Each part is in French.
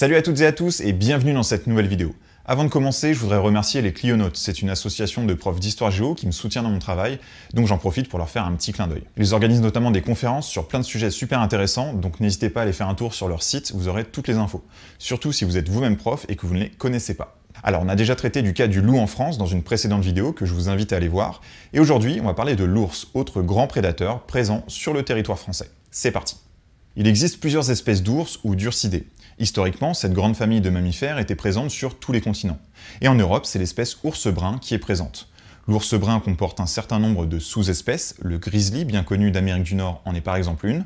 Salut à toutes et à tous et bienvenue dans cette nouvelle vidéo. Avant de commencer, je voudrais remercier les Clionautes. C'est une association de profs d'histoire géo qui me soutient dans mon travail, donc j'en profite pour leur faire un petit clin d'œil. Ils organisent notamment des conférences sur plein de sujets super intéressants, donc n'hésitez pas à aller faire un tour sur leur site, vous aurez toutes les infos. Surtout si vous êtes vous-même prof et que vous ne les connaissez pas. Alors, on a déjà traité du cas du loup en France dans une précédente vidéo que je vous invite à aller voir, et aujourd'hui, on va parler de l'ours, autre grand prédateur présent sur le territoire français. C'est parti il existe plusieurs espèces d'ours ou d'ursidés. Historiquement, cette grande famille de mammifères était présente sur tous les continents. Et en Europe, c'est l'espèce ours brun qui est présente. L'ours brun comporte un certain nombre de sous-espèces, le grizzly, bien connu d'Amérique du Nord, en est par exemple une,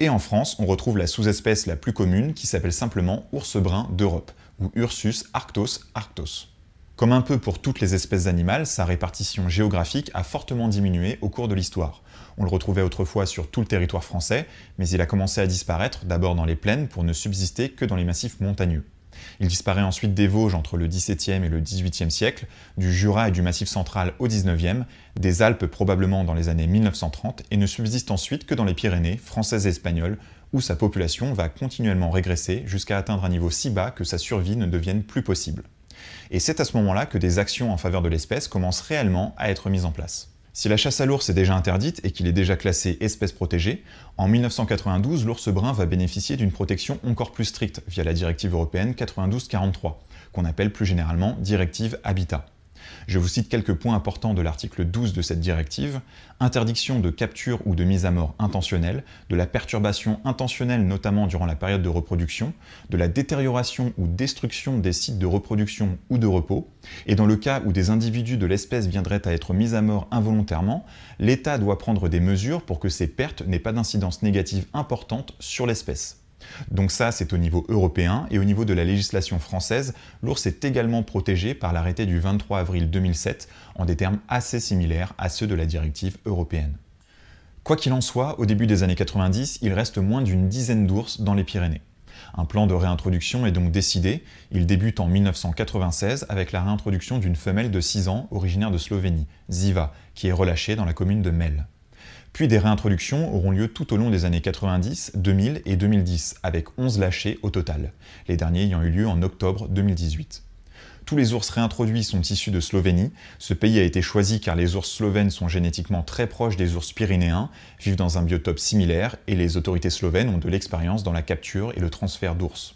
et en France, on retrouve la sous-espèce la plus commune qui s'appelle simplement ours brun d'Europe, ou Ursus arctos arctos. Comme un peu pour toutes les espèces animales, sa répartition géographique a fortement diminué au cours de l'histoire. On le retrouvait autrefois sur tout le territoire français, mais il a commencé à disparaître d'abord dans les plaines pour ne subsister que dans les massifs montagneux. Il disparaît ensuite des Vosges entre le XVIIe et le XVIIIe siècle, du Jura et du Massif central au XIXe, des Alpes probablement dans les années 1930 et ne subsiste ensuite que dans les Pyrénées, françaises et espagnoles, où sa population va continuellement régresser jusqu'à atteindre un niveau si bas que sa survie ne devienne plus possible. Et c'est à ce moment-là que des actions en faveur de l'espèce commencent réellement à être mises en place. Si la chasse à l'ours est déjà interdite et qu'il est déjà classé espèce protégée, en 1992, l'ours brun va bénéficier d'une protection encore plus stricte via la directive européenne 92-43, qu'on appelle plus généralement directive Habitat. Je vous cite quelques points importants de l'article 12 de cette directive. Interdiction de capture ou de mise à mort intentionnelle, de la perturbation intentionnelle notamment durant la période de reproduction, de la détérioration ou destruction des sites de reproduction ou de repos, et dans le cas où des individus de l'espèce viendraient à être mis à mort involontairement, l'État doit prendre des mesures pour que ces pertes n'aient pas d'incidence négative importante sur l'espèce. Donc ça, c'est au niveau européen et au niveau de la législation française, l'ours est également protégé par l'arrêté du 23 avril 2007 en des termes assez similaires à ceux de la directive européenne. Quoi qu'il en soit, au début des années 90, il reste moins d'une dizaine d'ours dans les Pyrénées. Un plan de réintroduction est donc décidé. Il débute en 1996 avec la réintroduction d'une femelle de 6 ans originaire de Slovénie, Ziva, qui est relâchée dans la commune de Mel puis des réintroductions auront lieu tout au long des années 90, 2000 et 2010, avec 11 lâchés au total, les derniers ayant eu lieu en octobre 2018. Tous les ours réintroduits sont issus de Slovénie. Ce pays a été choisi car les ours slovènes sont génétiquement très proches des ours pyrénéens, vivent dans un biotope similaire et les autorités slovènes ont de l'expérience dans la capture et le transfert d'ours.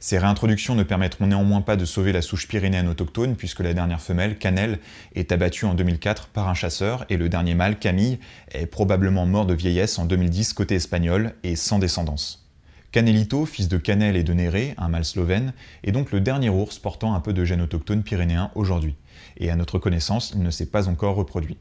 Ces réintroductions ne permettront néanmoins pas de sauver la souche pyrénéenne autochtone puisque la dernière femelle, Canelle, est abattue en 2004 par un chasseur et le dernier mâle, Camille, est probablement mort de vieillesse en 2010 côté espagnol et sans descendance. Canelito, fils de Canel et de Néré, un mâle slovène, est donc le dernier ours portant un peu de gène autochtone pyrénéens aujourd'hui, et à notre connaissance, il ne s'est pas encore reproduit.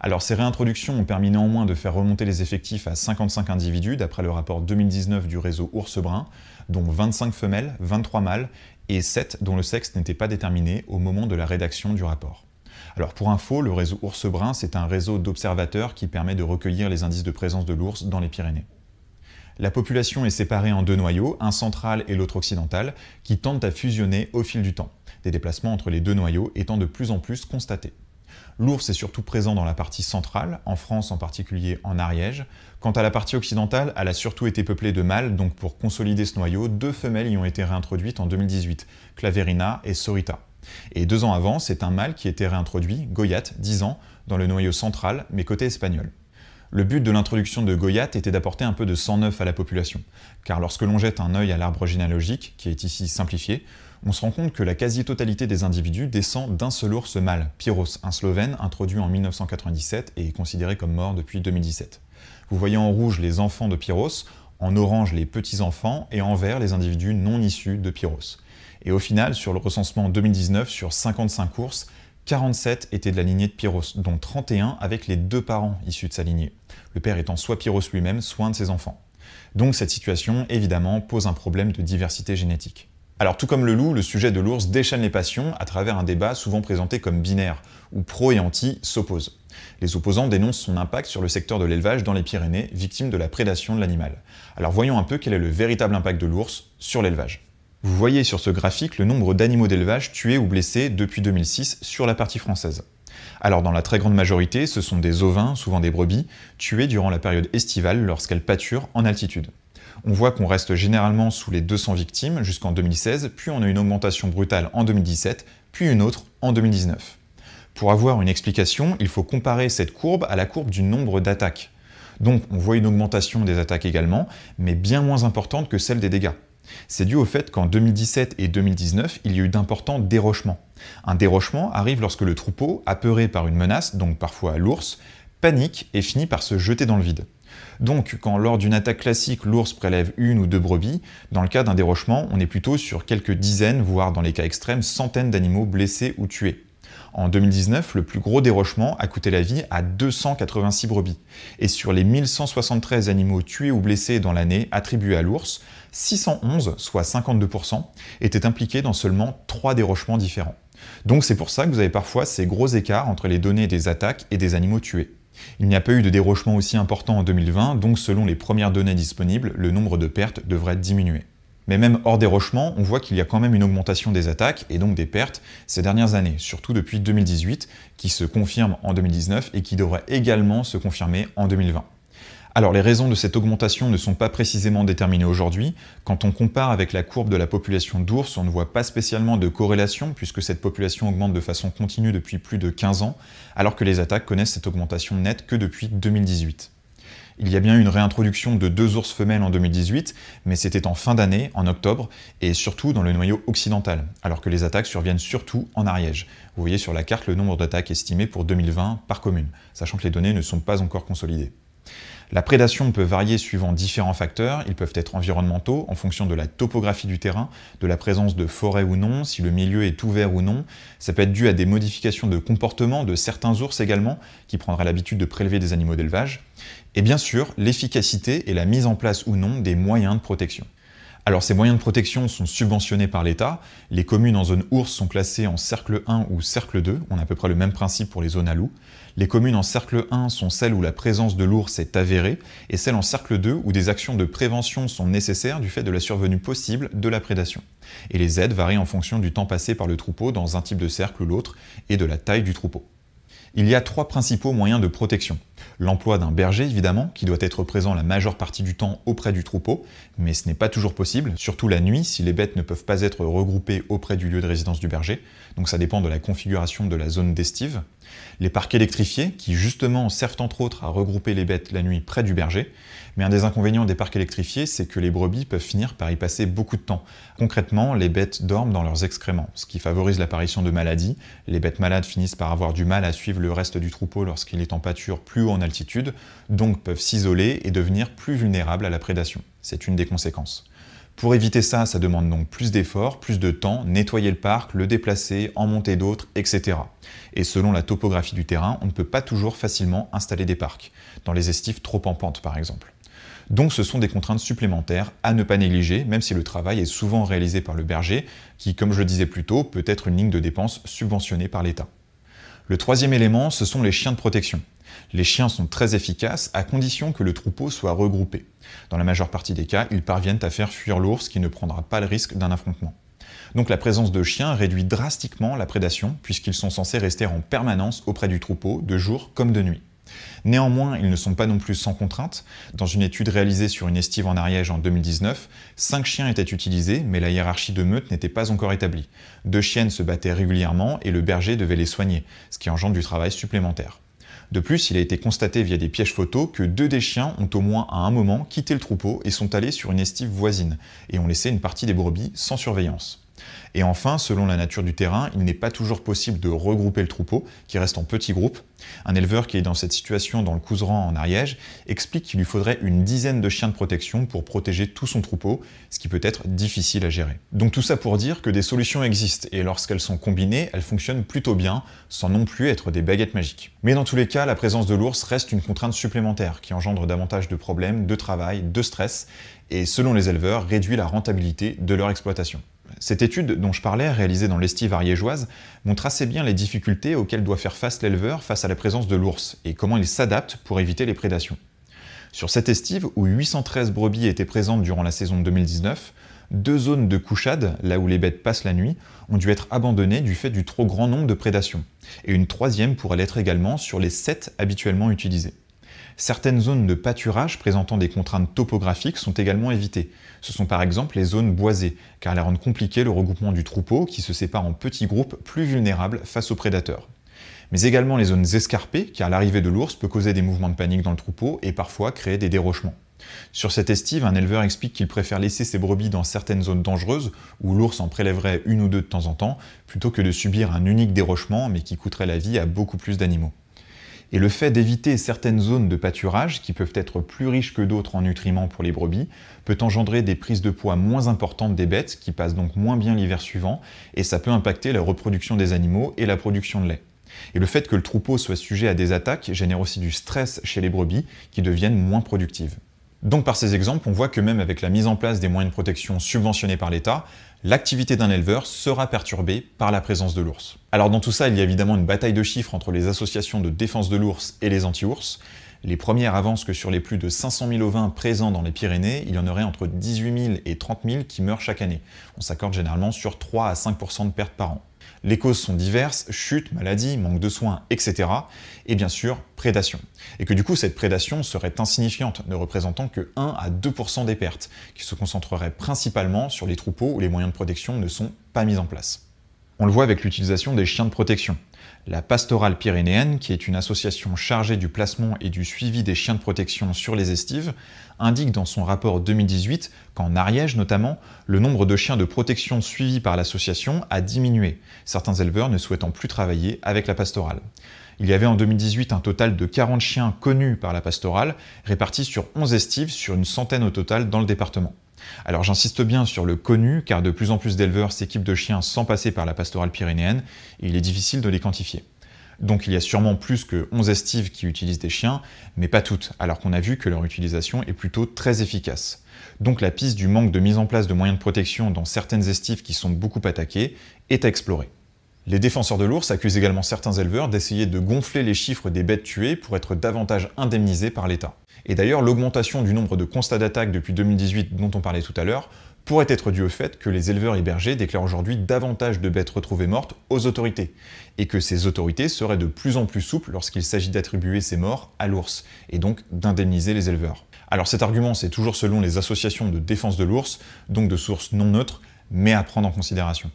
Alors ces réintroductions ont permis néanmoins de faire remonter les effectifs à 55 individus d'après le rapport 2019 du réseau Ours Brun, dont 25 femelles, 23 mâles et 7 dont le sexe n'était pas déterminé au moment de la rédaction du rapport. Alors pour info, le réseau ours brun, c'est un réseau d'observateurs qui permet de recueillir les indices de présence de l'ours dans les Pyrénées. La population est séparée en deux noyaux, un central et l'autre occidental, qui tendent à fusionner au fil du temps, des déplacements entre les deux noyaux étant de plus en plus constatés. L'ours est surtout présent dans la partie centrale, en France en particulier en Ariège. Quant à la partie occidentale, elle a surtout été peuplée de mâles, donc pour consolider ce noyau, deux femelles y ont été réintroduites en 2018, Claverina et Sorita. Et deux ans avant, c'est un mâle qui était réintroduit, Goyat, 10 ans, dans le noyau central, mais côté espagnol. Le but de l'introduction de Goyat était d'apporter un peu de sang neuf à la population, car lorsque l'on jette un œil à l'arbre généalogique, qui est ici simplifié, on se rend compte que la quasi-totalité des individus descend d'un seul ours mâle, Pyros, un Slovène introduit en 1997 et considéré comme mort depuis 2017. Vous voyez en rouge les enfants de Pyros, en orange les petits-enfants et en vert les individus non issus de Pyros. Et au final, sur le recensement 2019, sur 55 ours, 47 étaient de la lignée de Pyros, dont 31 avec les deux parents issus de sa lignée, le père étant soit Pyros lui-même, soit un de ses enfants. Donc cette situation, évidemment, pose un problème de diversité génétique. Alors tout comme le loup, le sujet de l'ours déchaîne les passions à travers un débat souvent présenté comme binaire, où pro et anti s'opposent. Les opposants dénoncent son impact sur le secteur de l'élevage dans les Pyrénées, victime de la prédation de l'animal. Alors voyons un peu quel est le véritable impact de l'ours sur l'élevage. Vous voyez sur ce graphique le nombre d'animaux d'élevage tués ou blessés depuis 2006 sur la partie française. Alors dans la très grande majorité, ce sont des ovins, souvent des brebis, tués durant la période estivale lorsqu'elles pâturent en altitude on voit qu'on reste généralement sous les 200 victimes jusqu'en 2016, puis on a une augmentation brutale en 2017, puis une autre en 2019. Pour avoir une explication, il faut comparer cette courbe à la courbe du nombre d'attaques. Donc on voit une augmentation des attaques également, mais bien moins importante que celle des dégâts. C'est dû au fait qu'en 2017 et 2019, il y a eu d'importants dérochements. Un dérochement arrive lorsque le troupeau, apeuré par une menace, donc parfois à l'ours, panique et finit par se jeter dans le vide. Donc, quand lors d'une attaque classique, l'ours prélève une ou deux brebis, dans le cas d'un dérochement, on est plutôt sur quelques dizaines, voire dans les cas extrêmes, centaines d'animaux blessés ou tués. En 2019, le plus gros dérochement a coûté la vie à 286 brebis. Et sur les 1173 animaux tués ou blessés dans l'année attribués à l'ours, 611, soit 52%, étaient impliqués dans seulement trois dérochements différents. Donc c'est pour ça que vous avez parfois ces gros écarts entre les données des attaques et des animaux tués. Il n'y a pas eu de dérochement aussi important en 2020, donc selon les premières données disponibles, le nombre de pertes devrait diminuer. Mais même hors dérochement, on voit qu'il y a quand même une augmentation des attaques et donc des pertes ces dernières années, surtout depuis 2018, qui se confirme en 2019 et qui devrait également se confirmer en 2020. Alors les raisons de cette augmentation ne sont pas précisément déterminées aujourd'hui. Quand on compare avec la courbe de la population d'ours, on ne voit pas spécialement de corrélation puisque cette population augmente de façon continue depuis plus de 15 ans, alors que les attaques connaissent cette augmentation nette que depuis 2018. Il y a bien une réintroduction de deux ours femelles en 2018, mais c'était en fin d'année, en octobre, et surtout dans le noyau occidental, alors que les attaques surviennent surtout en Ariège. Vous voyez sur la carte le nombre d'attaques estimées pour 2020 par commune, sachant que les données ne sont pas encore consolidées. La prédation peut varier suivant différents facteurs, ils peuvent être environnementaux, en fonction de la topographie du terrain, de la présence de forêts ou non, si le milieu est ouvert ou non, ça peut être dû à des modifications de comportement de certains ours également, qui prendraient l'habitude de prélever des animaux d'élevage, et bien sûr l'efficacité et la mise en place ou non des moyens de protection. Alors ces moyens de protection sont subventionnés par l'État. Les communes en zone ours sont classées en cercle 1 ou cercle 2. On a à peu près le même principe pour les zones à loups. Les communes en cercle 1 sont celles où la présence de l'ours est avérée et celles en cercle 2 où des actions de prévention sont nécessaires du fait de la survenue possible de la prédation. Et les aides varient en fonction du temps passé par le troupeau dans un type de cercle ou l'autre et de la taille du troupeau. Il y a trois principaux moyens de protection. L'emploi d'un berger, évidemment, qui doit être présent la majeure partie du temps auprès du troupeau, mais ce n'est pas toujours possible, surtout la nuit si les bêtes ne peuvent pas être regroupées auprès du lieu de résidence du berger, donc ça dépend de la configuration de la zone d'estive. Les parcs électrifiés, qui justement servent entre autres à regrouper les bêtes la nuit près du berger, mais un des inconvénients des parcs électrifiés, c'est que les brebis peuvent finir par y passer beaucoup de temps. Concrètement, les bêtes dorment dans leurs excréments, ce qui favorise l'apparition de maladies, les bêtes malades finissent par avoir du mal à suivre le reste du troupeau lorsqu'il est en pâture plus en altitude, donc peuvent s'isoler et devenir plus vulnérables à la prédation. C'est une des conséquences. Pour éviter ça, ça demande donc plus d'efforts, plus de temps, nettoyer le parc, le déplacer, en monter d'autres, etc. Et selon la topographie du terrain, on ne peut pas toujours facilement installer des parcs, dans les estifs trop en pente par exemple. Donc ce sont des contraintes supplémentaires à ne pas négliger, même si le travail est souvent réalisé par le berger, qui, comme je le disais plus tôt, peut être une ligne de dépenses subventionnée par l'État. Le troisième élément, ce sont les chiens de protection. Les chiens sont très efficaces à condition que le troupeau soit regroupé. Dans la majeure partie des cas, ils parviennent à faire fuir l'ours qui ne prendra pas le risque d'un affrontement. Donc la présence de chiens réduit drastiquement la prédation puisqu'ils sont censés rester en permanence auprès du troupeau de jour comme de nuit. Néanmoins, ils ne sont pas non plus sans contraintes, Dans une étude réalisée sur une estive en Ariège en 2019, 5 chiens étaient utilisés, mais la hiérarchie de meute n'était pas encore établie. Deux chiennes se battaient régulièrement et le berger devait les soigner, ce qui engendre du travail supplémentaire. De plus, il a été constaté via des pièges photos que deux des chiens ont au moins à un moment quitté le troupeau et sont allés sur une estive voisine, et ont laissé une partie des brebis sans surveillance. Et enfin, selon la nature du terrain, il n'est pas toujours possible de regrouper le troupeau, qui reste en petits groupes. Un éleveur qui est dans cette situation dans le Couseran en Ariège explique qu'il lui faudrait une dizaine de chiens de protection pour protéger tout son troupeau, ce qui peut être difficile à gérer. Donc tout ça pour dire que des solutions existent, et lorsqu'elles sont combinées, elles fonctionnent plutôt bien, sans non plus être des baguettes magiques. Mais dans tous les cas, la présence de l'ours reste une contrainte supplémentaire, qui engendre davantage de problèmes, de travail, de stress, et selon les éleveurs, réduit la rentabilité de leur exploitation. Cette étude dont je parlais, réalisée dans l'estive ariégeoise, montre assez bien les difficultés auxquelles doit faire face l'éleveur face à la présence de l'ours et comment il s'adapte pour éviter les prédations. Sur cette estive, où 813 brebis étaient présentes durant la saison 2019, deux zones de couchade, là où les bêtes passent la nuit, ont dû être abandonnées du fait du trop grand nombre de prédations, et une troisième pourrait l'être également sur les 7 habituellement utilisées. Certaines zones de pâturage présentant des contraintes topographiques sont également évitées. Ce sont par exemple les zones boisées, car elles rendent compliqué le regroupement du troupeau qui se sépare en petits groupes plus vulnérables face aux prédateurs. Mais également les zones escarpées, car l'arrivée de l'ours peut causer des mouvements de panique dans le troupeau et parfois créer des dérochements. Sur cette estive, un éleveur explique qu'il préfère laisser ses brebis dans certaines zones dangereuses, où l'ours en prélèverait une ou deux de temps en temps, plutôt que de subir un unique dérochement, mais qui coûterait la vie à beaucoup plus d'animaux. Et le fait d'éviter certaines zones de pâturage, qui peuvent être plus riches que d'autres en nutriments pour les brebis, peut engendrer des prises de poids moins importantes des bêtes, qui passent donc moins bien l'hiver suivant, et ça peut impacter la reproduction des animaux et la production de lait. Et le fait que le troupeau soit sujet à des attaques génère aussi du stress chez les brebis, qui deviennent moins productives. Donc par ces exemples, on voit que même avec la mise en place des moyens de protection subventionnés par l'État, l'activité d'un éleveur sera perturbée par la présence de l'ours. Alors dans tout ça, il y a évidemment une bataille de chiffres entre les associations de défense de l'ours et les anti-ours. Les premières avancent que sur les plus de 500 000 ovins présents dans les Pyrénées, il y en aurait entre 18 000 et 30 000 qui meurent chaque année. On s'accorde généralement sur 3 à 5 de pertes par an. Les causes sont diverses, chute, maladie, manque de soins, etc. Et bien sûr, prédation. Et que du coup, cette prédation serait insignifiante, ne représentant que 1 à 2% des pertes, qui se concentreraient principalement sur les troupeaux où les moyens de protection ne sont pas mis en place. On le voit avec l'utilisation des chiens de protection la Pastorale Pyrénéenne, qui est une association chargée du placement et du suivi des chiens de protection sur les estives, indique dans son rapport 2018 qu'en Ariège notamment, le nombre de chiens de protection suivis par l'association a diminué, certains éleveurs ne souhaitant plus travailler avec la pastorale. Il y avait en 2018 un total de 40 chiens connus par la pastorale, répartis sur 11 estives sur une centaine au total dans le département. Alors j'insiste bien sur le connu, car de plus en plus d'éleveurs s'équipent de chiens sans passer par la pastorale pyrénéenne, et il est difficile de les quantifier. Donc il y a sûrement plus que 11 estives qui utilisent des chiens, mais pas toutes, alors qu'on a vu que leur utilisation est plutôt très efficace. Donc la piste du manque de mise en place de moyens de protection dans certaines estives qui sont beaucoup attaquées est à explorer. Les défenseurs de l'ours accusent également certains éleveurs d'essayer de gonfler les chiffres des bêtes tuées pour être davantage indemnisés par l'État. Et d'ailleurs, l'augmentation du nombre de constats d'attaque depuis 2018 dont on parlait tout à l'heure pourrait être due au fait que les éleveurs hébergés déclarent aujourd'hui davantage de bêtes retrouvées mortes aux autorités, et que ces autorités seraient de plus en plus souples lorsqu'il s'agit d'attribuer ces morts à l'ours, et donc d'indemniser les éleveurs. Alors cet argument, c'est toujours selon les associations de défense de l'ours, donc de sources non neutres, mais à prendre en considération.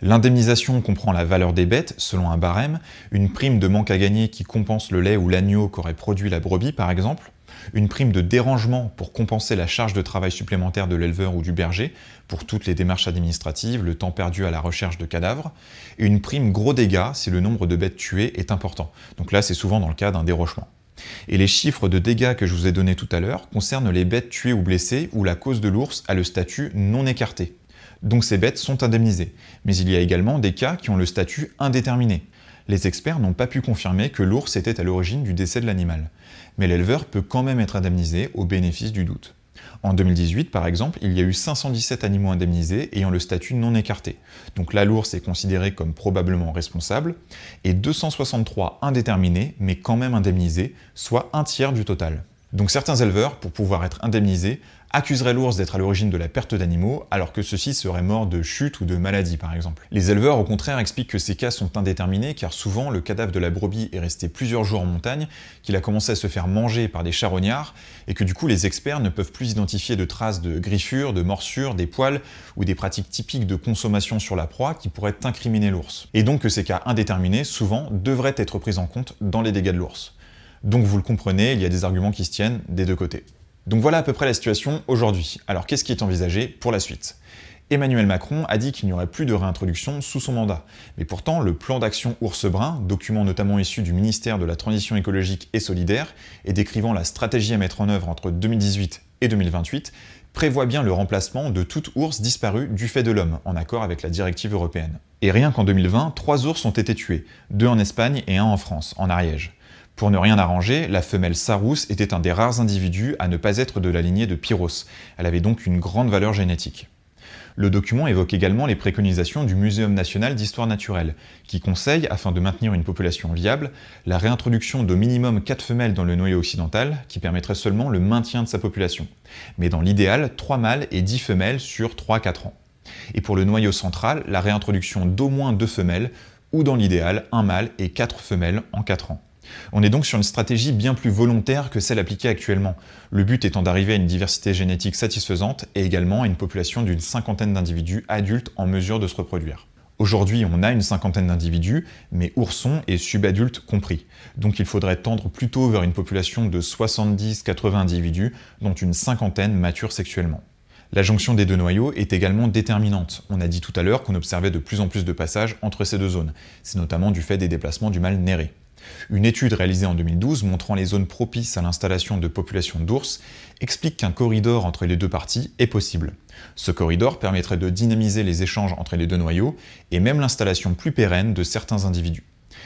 L'indemnisation comprend la valeur des bêtes, selon un barème, une prime de manque à gagner qui compense le lait ou l'agneau qu'aurait produit la brebis par exemple, une prime de dérangement pour compenser la charge de travail supplémentaire de l'éleveur ou du berger pour toutes les démarches administratives, le temps perdu à la recherche de cadavres, et une prime gros dégâts si le nombre de bêtes tuées est important. Donc là, c'est souvent dans le cas d'un dérochement. Et les chiffres de dégâts que je vous ai donnés tout à l'heure concernent les bêtes tuées ou blessées où la cause de l'ours a le statut non écarté. Donc ces bêtes sont indemnisées. Mais il y a également des cas qui ont le statut indéterminé les experts n'ont pas pu confirmer que l'ours était à l'origine du décès de l'animal. Mais l'éleveur peut quand même être indemnisé au bénéfice du doute. En 2018, par exemple, il y a eu 517 animaux indemnisés ayant le statut non écarté. Donc là, l'ours est considéré comme probablement responsable, et 263 indéterminés, mais quand même indemnisés, soit un tiers du total. Donc certains éleveurs, pour pouvoir être indemnisés, Accuserait l'ours d'être à l'origine de la perte d'animaux, alors que ceux-ci seraient morts de chute ou de maladie par exemple. Les éleveurs au contraire expliquent que ces cas sont indéterminés car souvent le cadavre de la brebis est resté plusieurs jours en montagne, qu'il a commencé à se faire manger par des charognards, et que du coup les experts ne peuvent plus identifier de traces de griffures, de morsures, des poils ou des pratiques typiques de consommation sur la proie qui pourraient incriminer l'ours. Et donc que ces cas indéterminés, souvent, devraient être pris en compte dans les dégâts de l'ours. Donc vous le comprenez, il y a des arguments qui se tiennent des deux côtés. Donc voilà à peu près la situation aujourd'hui. Alors qu'est-ce qui est envisagé pour la suite Emmanuel Macron a dit qu'il n'y aurait plus de réintroduction sous son mandat. Mais pourtant, le plan d'action Ours Brun, document notamment issu du ministère de la Transition écologique et solidaire, et décrivant la stratégie à mettre en œuvre entre 2018 et 2028, prévoit bien le remplacement de toute ours disparue du fait de l'homme, en accord avec la directive européenne. Et rien qu'en 2020, trois ours ont été tués, deux en Espagne et un en France, en Ariège. Pour ne rien arranger, la femelle Sarus était un des rares individus à ne pas être de la lignée de Pyros. Elle avait donc une grande valeur génétique. Le document évoque également les préconisations du Muséum national d'histoire naturelle, qui conseille, afin de maintenir une population viable, la réintroduction d'au minimum 4 femelles dans le noyau occidental, qui permettrait seulement le maintien de sa population. Mais dans l'idéal, 3 mâles et 10 femelles sur 3-4 ans. Et pour le noyau central, la réintroduction d'au moins 2 femelles, ou dans l'idéal, un mâle et 4 femelles en 4 ans. On est donc sur une stratégie bien plus volontaire que celle appliquée actuellement, le but étant d'arriver à une diversité génétique satisfaisante et également à une population d'une cinquantaine d'individus adultes en mesure de se reproduire. Aujourd'hui, on a une cinquantaine d'individus, mais oursons et subadultes compris. Donc il faudrait tendre plutôt vers une population de 70-80 individus, dont une cinquantaine mature sexuellement. La jonction des deux noyaux est également déterminante. On a dit tout à l'heure qu'on observait de plus en plus de passages entre ces deux zones. C'est notamment du fait des déplacements du mâle néré. Une étude réalisée en 2012 montrant les zones propices à l'installation de populations d'ours explique qu'un corridor entre les deux parties est possible. Ce corridor permettrait de dynamiser les échanges entre les deux noyaux et même l'installation plus pérenne de certains individus.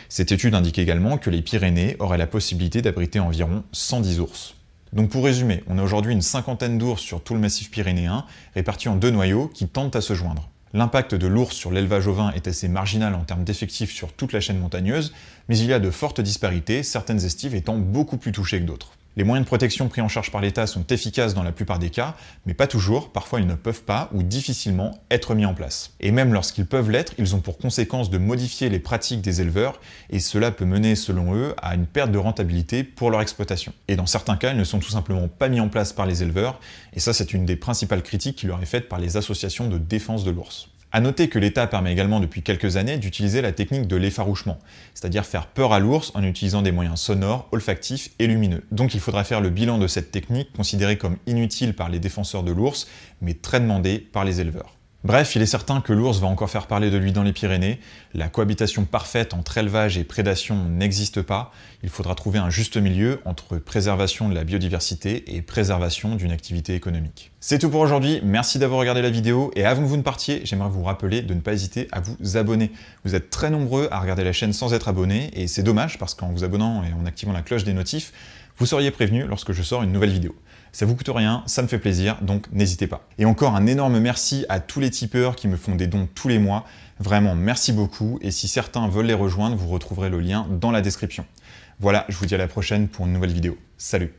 Cette étude indique également que les Pyrénées auraient la possibilité d'abriter environ 110 ours. Donc pour résumer, on a aujourd'hui une cinquantaine d'ours sur tout le massif pyrénéen, répartis en deux noyaux qui tentent à se joindre. L'impact de l'ours sur l'élevage ovin est assez marginal en termes d'effectifs sur toute la chaîne montagneuse, mais il y a de fortes disparités, certaines estives étant beaucoup plus touchées que d'autres. Les moyens de protection pris en charge par l'État sont efficaces dans la plupart des cas, mais pas toujours, parfois ils ne peuvent pas ou difficilement être mis en place. Et même lorsqu'ils peuvent l'être, ils ont pour conséquence de modifier les pratiques des éleveurs, et cela peut mener, selon eux, à une perte de rentabilité pour leur exploitation. Et dans certains cas, ils ne sont tout simplement pas mis en place par les éleveurs, et ça c'est une des principales critiques qui leur est faite par les associations de défense de l'ours. A noter que l'État permet également depuis quelques années d'utiliser la technique de l'effarouchement, c'est-à-dire faire peur à l'ours en utilisant des moyens sonores, olfactifs et lumineux. Donc il faudra faire le bilan de cette technique considérée comme inutile par les défenseurs de l'ours, mais très demandée par les éleveurs. Bref, il est certain que l'ours va encore faire parler de lui dans les Pyrénées. La cohabitation parfaite entre élevage et prédation n'existe pas. Il faudra trouver un juste milieu entre préservation de la biodiversité et préservation d'une activité économique. C'est tout pour aujourd'hui. Merci d'avoir regardé la vidéo. Et avant que vous ne partiez, j'aimerais vous rappeler de ne pas hésiter à vous abonner. Vous êtes très nombreux à regarder la chaîne sans être abonné. Et c'est dommage parce qu'en vous abonnant et en activant la cloche des notifs, vous seriez prévenu lorsque je sors une nouvelle vidéo. Ça vous coûte rien, ça me fait plaisir, donc n'hésitez pas. Et encore un énorme merci à tous les tipeurs qui me font des dons tous les mois. Vraiment, merci beaucoup. Et si certains veulent les rejoindre, vous retrouverez le lien dans la description. Voilà, je vous dis à la prochaine pour une nouvelle vidéo. Salut